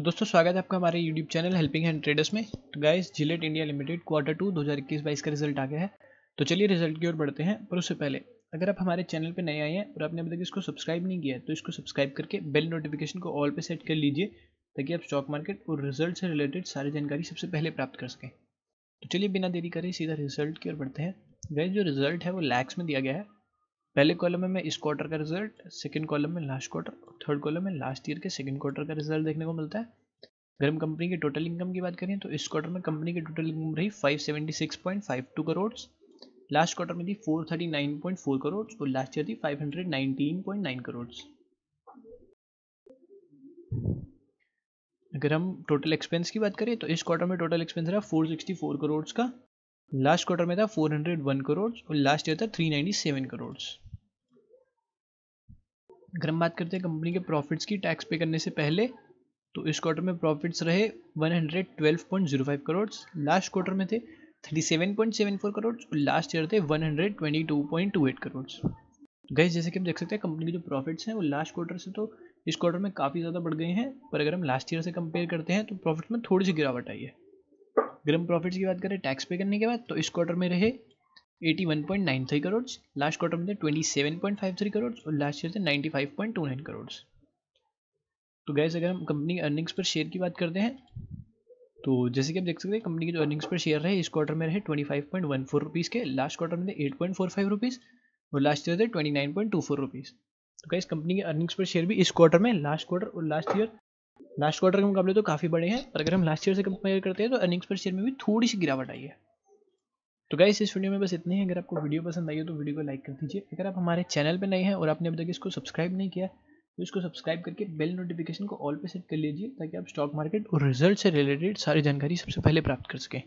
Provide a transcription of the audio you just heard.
तो दोस्तों स्वागत है आपका हमारे YouTube channel helping hand traders में तो guys Gillette India limited quarter two 2021 हज़ार का रिजल्ट आ गया है तो चलिए रिजल्ट की ओर बढ़ते हैं पर उससे पहले अगर आप हमारे चैनल पर नए आए हैं और आपने अभी तक इसको सब्सक्राइब नहीं किया है तो इसको सब्सक्राइब करके बेल नोटिफिकेशन को ऑल पर सेट कर लीजिए ताकि आप स्टॉक मार्केट और रिजल्ट से रिलेटेड सारी जानकारी सबसे पहले प्राप्त कर सकें तो चलिए बिना देरी करें सीधा रिजल्ट की ओर बढ़ते हैं गाइज जो रिजल्ट है वो लैक्स में दिया गया है पहले कॉलम में मैं इस क्वार्टर का रिजल्ट सेकंड कॉलम में लास्ट क्वार्टर थर्ड कॉलम में लास्ट ईयर के सेकंड क्वार्टर का रिजल्ट देखने को मिलता है अगर हम कंपनी की टोटल इनकम की बात करें तो इस क्वार्टर में कंपनी की टोटल इनकम रही 576.52 करोड़ लास्ट क्वार्टर में थी 439.4 करोड़ और लास्ट ईयर थी 519.9 करोड़ अगर हम टोटल एक्सपेंस की बात करें तो इस क्वार्टर में टोटल एक्सपेंस रहा 464 करोड़ का लास्ट क्वार्टर में था 401 करोड़ और लास्ट ईयर था 397 करोड़ अगर हम बात करते हैं कंपनी के प्रॉफिट्स की टैक्स पे करने से पहले तो इस क्वार्टर में प्रॉफिट्स रहे 112.05 करोड़ लास्ट क्वार्टर में थे 37.74 करोड़ और लास्ट ईयर थे 122.28 करोड़ गए जैसे कि हम देख सकते हैं कंपनी के जो प्रॉफिट्स हैं वो लास्ट क्वार्टर से तो इस क्वार्टर में काफ़ी ज़्यादा बढ़ गए हैं पर अगर हम लास्ट ईयर से कंपेयर करते हैं तो प्रॉफिट में थोड़ी सी गिरावट आई है ग्रम प्रॉफिट्स की बात करें टैक्स पे करने के बाद तो इस क्वार्टर में रहे 81.93 करोड़ लास्ट क्वार्टर में थे 27.53 करोड़ और लास्ट ईयर थे 95.29 करोड़ तो गैस अगर हम कंपनी के अर्निंग्स पर शेयर की बात करते हैं तो जैसे कि आप देख सकते हैं कंपनी के जो अर्निंग्स पर शेयर रहे इस क्वार्टर में रहे 25.14 रुपीस के लास्ट क्वार्टर में थे 8.45 रुपीस और लास्ट ईयर थे 29.24 रुपीस तो गैस कंपनी की अर्निंग्स पर शेयर भी इस क्वार्टर में लास्ट क्वार्टर और लास्ट ईयर लास्ट क्वार्टर के मुकाबले तो काफ़ी बड़े हैं पर अगर हम लास्ट ईयर से कंपेयर करते हैं तो अर्निंग्स पर शेयर में भी थोड़ी सी गिरावट आई है तो गाइस इस वीडियो में बस इतने ही अगर आपको वीडियो पसंद आई हो तो वीडियो को लाइक कर दीजिए अगर आप हमारे चैनल पर नए हैं और आपने अभी तक इसको सब्सक्राइब नहीं किया तो इसको सब्सक्राइब करके बेल नोटिफिकेशन को ऑल पे सेट कर लीजिए ताकि आप स्टॉक मार्केट और रिजल्ट से रिलेटेड सारी जानकारी सबसे पहले प्राप्त कर सकें